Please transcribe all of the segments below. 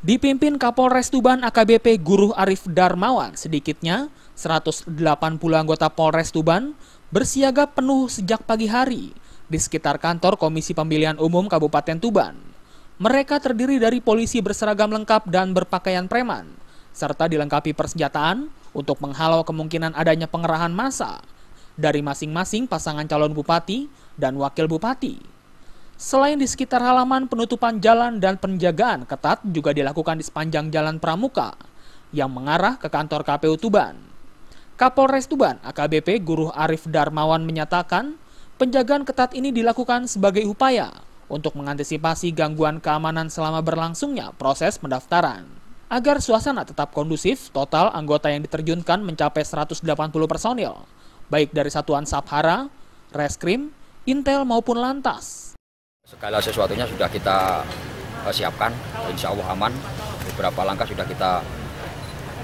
Dipimpin Kapolres Tuban AKBP Guru Arif Darmawan, sedikitnya 180 anggota Polres Tuban bersiaga penuh sejak pagi hari di sekitar kantor Komisi Pemilihan Umum Kabupaten Tuban. Mereka terdiri dari polisi berseragam lengkap dan berpakaian preman, serta dilengkapi persenjataan untuk menghalau kemungkinan adanya pengerahan massa dari masing-masing pasangan calon bupati dan wakil bupati. Selain di sekitar halaman, penutupan jalan dan penjagaan ketat juga dilakukan di sepanjang Jalan Pramuka yang mengarah ke kantor KPU Tuban. Kapolres Tuban, AKBP Guru Arif Darmawan menyatakan, penjagaan ketat ini dilakukan sebagai upaya untuk mengantisipasi gangguan keamanan selama berlangsungnya proses pendaftaran. Agar suasana tetap kondusif, total anggota yang diterjunkan mencapai 180 personil, baik dari Satuan Sabhara, Reskrim, Intel maupun Lantas. Segala sesuatunya sudah kita eh, siapkan, insya Allah aman. Beberapa langkah sudah kita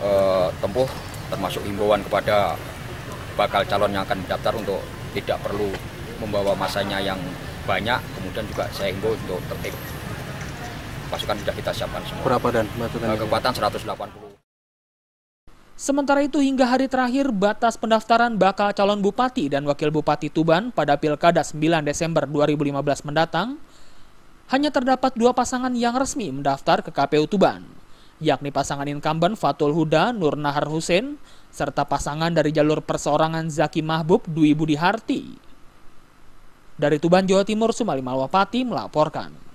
uh, tempuh, termasuk himbauan kepada bakal calon yang akan mendaftar untuk tidak perlu membawa masanya yang banyak. Kemudian juga saya himbau untuk tertib. Pasukan sudah kita siapkan semua. Berapa dan? Eh, kekuatan 180. Sementara itu hingga hari terakhir batas pendaftaran bakal calon bupati dan wakil bupati Tuban pada Pilkada 9 Desember 2015 mendatang, hanya terdapat dua pasangan yang resmi mendaftar ke KPU Tuban, yakni pasangan incumbent Fatul Huda Nur Nahar Hussein, serta pasangan dari jalur perseorangan Zaki Mahbub Dwi Budi Harti. Dari Tuban, Jawa Timur, Sumali Malwapati melaporkan.